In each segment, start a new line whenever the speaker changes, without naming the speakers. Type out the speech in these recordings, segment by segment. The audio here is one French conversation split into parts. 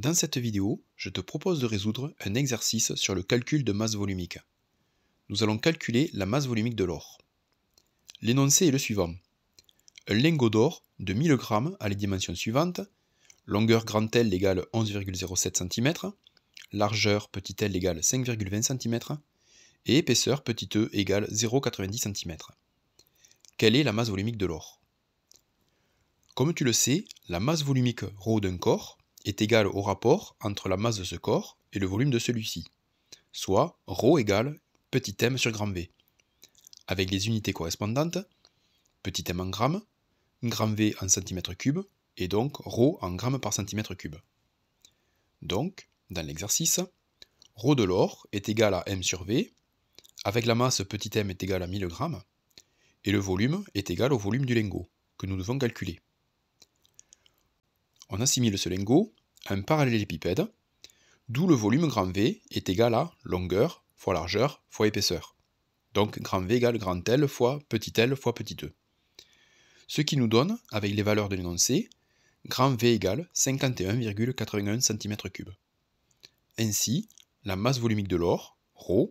Dans cette vidéo, je te propose de résoudre un exercice sur le calcul de masse volumique. Nous allons calculer la masse volumique de l'or. L'énoncé est le suivant. Un lingot d'or de 1000 g a les dimensions suivantes. Longueur grand L égale 11,07 cm, largeur petit L égale 5,20 cm et épaisseur petite E égale 0,90 cm. Quelle est la masse volumique de l'or Comme tu le sais, la masse volumique ρ d'un corps est égal au rapport entre la masse de ce corps et le volume de celui-ci, soit ρ égale petit m sur grand V, avec les unités correspondantes, petit m en grammes, V en cm cubes, et donc ρ en grammes par centimètre cube. Donc, dans l'exercice, ρ de l'or est égal à m sur V, avec la masse petit m est égal à 1000 g, et le volume est égal au volume du lingot, que nous devons calculer on assimile ce lingot à un parallélépipède, d'où le volume grand V est égal à longueur fois largeur fois épaisseur. Donc grand V égale grand L fois petit L fois petit E. Ce qui nous donne, avec les valeurs de l'énoncé, grand V égale 51,81 cm3. Ainsi, la masse volumique de l'or, ρ,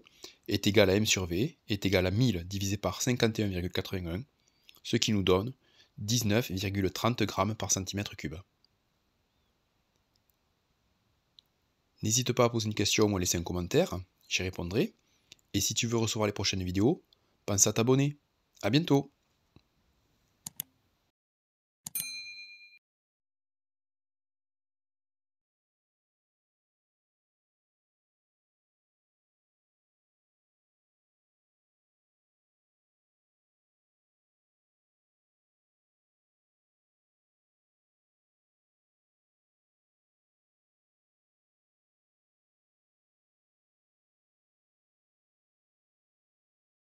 est égale à m sur v, est égale à 1000 divisé par 51,81, ce qui nous donne 19,30 g par cm3. N'hésite pas à poser une question ou à laisser un commentaire, j'y répondrai. Et si tu veux recevoir les prochaines vidéos, pense à t'abonner. A bientôt